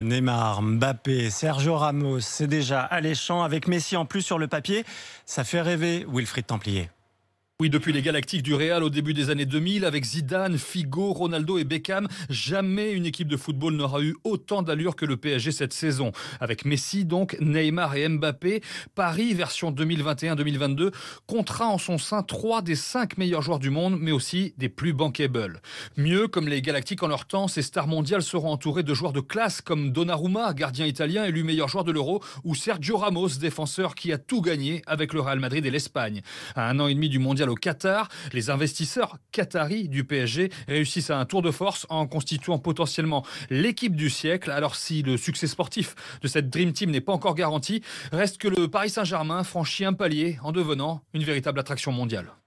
Neymar, Mbappé, Sergio Ramos, c'est déjà alléchant. Avec Messi en plus sur le papier, ça fait rêver Wilfried Templier. Oui, depuis les Galactiques du Real au début des années 2000, avec Zidane, Figo, Ronaldo et Beckham, jamais une équipe de football n'aura eu autant d'allure que le PSG cette saison. Avec Messi, donc, Neymar et Mbappé, Paris, version 2021-2022, comptera en son sein trois des cinq meilleurs joueurs du monde, mais aussi des plus bankables Mieux, comme les Galactiques en leur temps, ces stars mondiales seront entourées de joueurs de classe comme Donnarumma, gardien italien élu meilleur joueur de l'Euro, ou Sergio Ramos, défenseur qui a tout gagné avec le Real Madrid et l'Espagne. À un an et demi du mondial au Qatar. Les investisseurs qataris du PSG réussissent à un tour de force en constituant potentiellement l'équipe du siècle. Alors si le succès sportif de cette Dream Team n'est pas encore garanti, reste que le Paris Saint-Germain franchit un palier en devenant une véritable attraction mondiale.